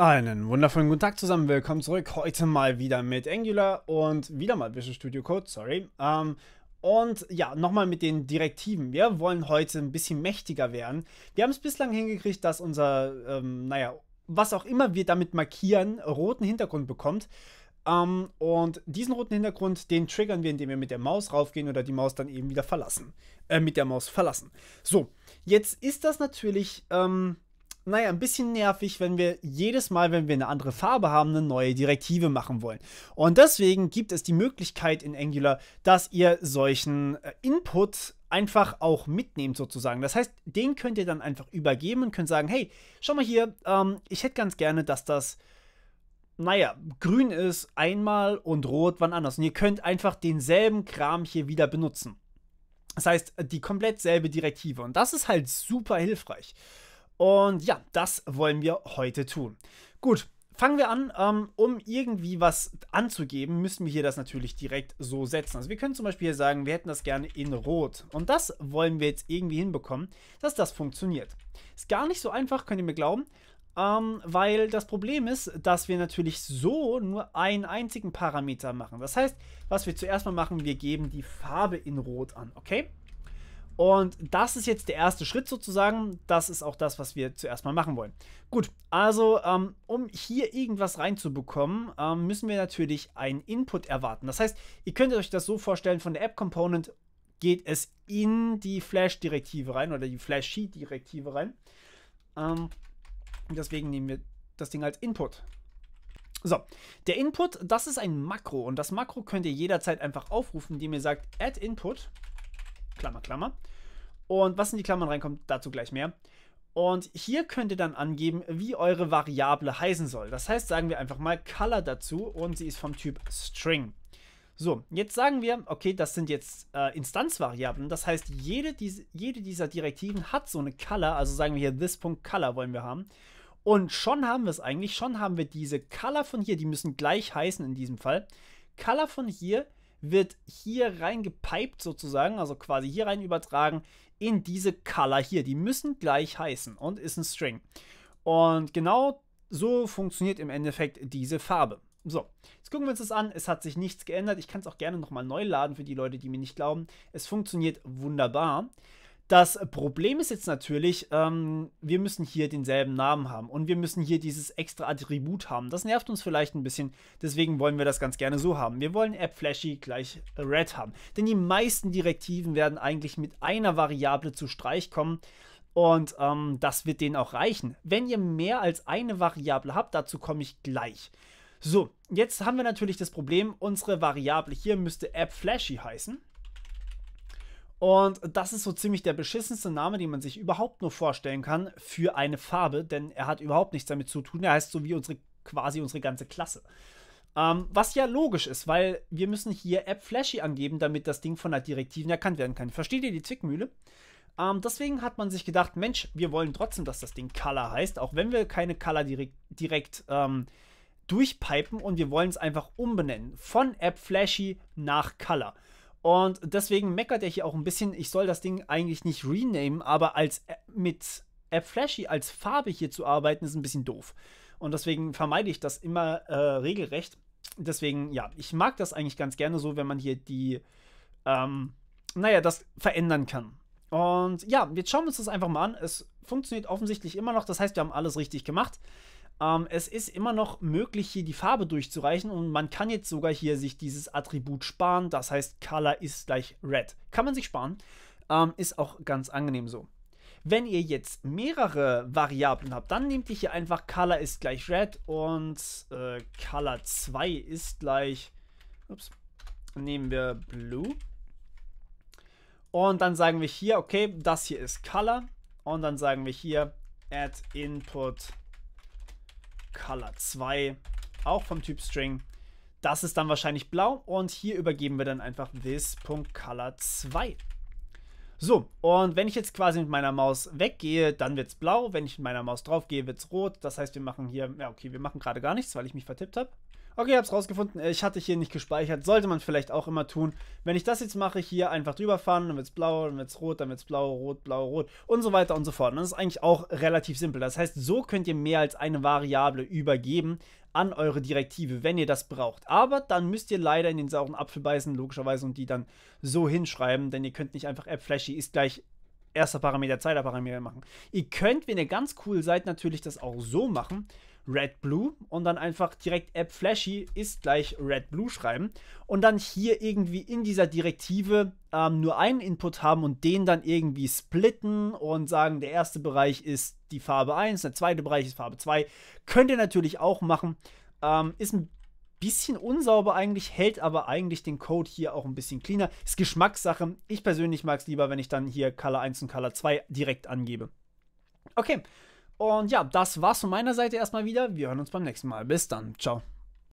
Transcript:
Einen wundervollen guten Tag zusammen, willkommen zurück. Heute mal wieder mit Angular und wieder mal Visual Studio Code, sorry. Ähm, und ja, nochmal mit den Direktiven. Wir wollen heute ein bisschen mächtiger werden. Wir haben es bislang hingekriegt, dass unser, ähm, naja, was auch immer wir damit markieren, roten Hintergrund bekommt. Ähm, und diesen roten Hintergrund, den triggern wir, indem wir mit der Maus raufgehen oder die Maus dann eben wieder verlassen. Äh, mit der Maus verlassen. So, jetzt ist das natürlich, ähm, naja, ein bisschen nervig, wenn wir jedes Mal, wenn wir eine andere Farbe haben, eine neue Direktive machen wollen. Und deswegen gibt es die Möglichkeit in Angular, dass ihr solchen äh, Input einfach auch mitnehmt sozusagen. Das heißt, den könnt ihr dann einfach übergeben und könnt sagen, hey, schau mal hier, ähm, ich hätte ganz gerne, dass das naja, grün ist einmal und rot wann anders. Und ihr könnt einfach denselben Kram hier wieder benutzen. Das heißt, die komplett selbe Direktive. Und das ist halt super hilfreich. Und ja, das wollen wir heute tun. Gut, fangen wir an. Ähm, um irgendwie was anzugeben, müssen wir hier das natürlich direkt so setzen. Also wir können zum Beispiel hier sagen, wir hätten das gerne in Rot. Und das wollen wir jetzt irgendwie hinbekommen, dass das funktioniert. Ist gar nicht so einfach, könnt ihr mir glauben. Ähm, weil das Problem ist, dass wir natürlich so nur einen einzigen Parameter machen. Das heißt, was wir zuerst mal machen, wir geben die Farbe in Rot an, okay? Und das ist jetzt der erste Schritt sozusagen. Das ist auch das, was wir zuerst mal machen wollen. Gut, also ähm, um hier irgendwas reinzubekommen, ähm, müssen wir natürlich einen Input erwarten. Das heißt, ihr könnt euch das so vorstellen, von der App Component geht es in die Flash-Direktive rein oder die Flash-Sheet-Direktive rein. Ähm, deswegen nehmen wir das Ding als Input. So, der Input, das ist ein Makro und das Makro könnt ihr jederzeit einfach aufrufen, indem ihr sagt add input Klammer, Klammer. Und was in die Klammern reinkommt, dazu gleich mehr. Und hier könnt ihr dann angeben, wie eure Variable heißen soll. Das heißt, sagen wir einfach mal Color dazu und sie ist vom Typ String. So, jetzt sagen wir, okay, das sind jetzt äh, Instanzvariablen. Das heißt, jede, diese, jede dieser Direktiven hat so eine Color. Also sagen wir hier this.color wollen wir haben. Und schon haben wir es eigentlich. Schon haben wir diese Color von hier. Die müssen gleich heißen in diesem Fall. Color von hier wird hier rein gepiped sozusagen, also quasi hier rein übertragen in diese Color hier. Die müssen gleich heißen und ist ein String. Und genau so funktioniert im Endeffekt diese Farbe. So, jetzt gucken wir uns das an. Es hat sich nichts geändert. Ich kann es auch gerne nochmal neu laden für die Leute, die mir nicht glauben. Es funktioniert wunderbar. Das Problem ist jetzt natürlich, ähm, wir müssen hier denselben Namen haben und wir müssen hier dieses extra Attribut haben. Das nervt uns vielleicht ein bisschen, deswegen wollen wir das ganz gerne so haben. Wir wollen App Flashy gleich Red haben, denn die meisten Direktiven werden eigentlich mit einer Variable zu Streich kommen. Und ähm, das wird denen auch reichen. Wenn ihr mehr als eine Variable habt, dazu komme ich gleich. So, jetzt haben wir natürlich das Problem, unsere Variable hier müsste AppFlashy heißen. Und das ist so ziemlich der beschissenste Name, den man sich überhaupt nur vorstellen kann für eine Farbe, denn er hat überhaupt nichts damit zu tun. Er heißt so wie unsere quasi unsere ganze Klasse. Ähm, was ja logisch ist, weil wir müssen hier App Flashy angeben, damit das Ding von der Direktiven erkannt werden kann. Versteht ihr die Zwickmühle? Ähm, deswegen hat man sich gedacht, Mensch, wir wollen trotzdem, dass das Ding Color heißt, auch wenn wir keine Color direkt, direkt ähm, durchpipen und wir wollen es einfach umbenennen. Von App Flashy nach Color. Und deswegen meckert er hier auch ein bisschen, ich soll das Ding eigentlich nicht renamen, aber als äh, mit App Flashy als Farbe hier zu arbeiten, ist ein bisschen doof. Und deswegen vermeide ich das immer äh, regelrecht. Deswegen, ja, ich mag das eigentlich ganz gerne so, wenn man hier die, ähm, naja, das verändern kann. Und ja, jetzt schauen wir uns das einfach mal an. Es funktioniert offensichtlich immer noch, das heißt, wir haben alles richtig gemacht. Ähm, es ist immer noch möglich, hier die Farbe durchzureichen und man kann jetzt sogar hier sich dieses Attribut sparen. Das heißt, Color ist gleich Red. Kann man sich sparen. Ähm, ist auch ganz angenehm so. Wenn ihr jetzt mehrere Variablen habt, dann nehmt ihr hier einfach Color ist gleich Red und äh, Color 2 ist gleich, ups, nehmen wir Blue. Und dann sagen wir hier, okay, das hier ist Color. Und dann sagen wir hier add input Color 2, auch vom Typ String. Das ist dann wahrscheinlich blau und hier übergeben wir dann einfach this.color2. So, und wenn ich jetzt quasi mit meiner Maus weggehe, dann wird es blau. Wenn ich mit meiner Maus draufgehe, wird es rot. Das heißt, wir machen hier, ja okay, wir machen gerade gar nichts, weil ich mich vertippt habe. Okay, hab's rausgefunden. Äh, ich hatte hier nicht gespeichert. Sollte man vielleicht auch immer tun. Wenn ich das jetzt mache, hier einfach drüber fahren, dann wird's blau, dann wird's rot, dann wird's blau, rot, blau, rot und so weiter und so fort. Und das ist eigentlich auch relativ simpel. Das heißt, so könnt ihr mehr als eine Variable übergeben an eure Direktive, wenn ihr das braucht. Aber dann müsst ihr leider in den sauren Apfel beißen, logischerweise, und die dann so hinschreiben, denn ihr könnt nicht einfach AppFlashy ist gleich erster Parameter, zweiter Parameter machen. Ihr könnt, wenn ihr ganz cool seid, natürlich das auch so machen Red Blue und dann einfach direkt App Flashy ist gleich Red Blue schreiben und dann hier irgendwie in dieser Direktive ähm, nur einen Input haben und den dann irgendwie splitten und sagen, der erste Bereich ist die Farbe 1, der zweite Bereich ist Farbe 2. Könnt ihr natürlich auch machen. Ähm, ist ein bisschen unsauber eigentlich, hält aber eigentlich den Code hier auch ein bisschen cleaner. Ist Geschmackssache. Ich persönlich mag es lieber, wenn ich dann hier Color 1 und Color 2 direkt angebe. Okay, und ja, das war's von meiner Seite erstmal wieder. Wir hören uns beim nächsten Mal. Bis dann. Ciao.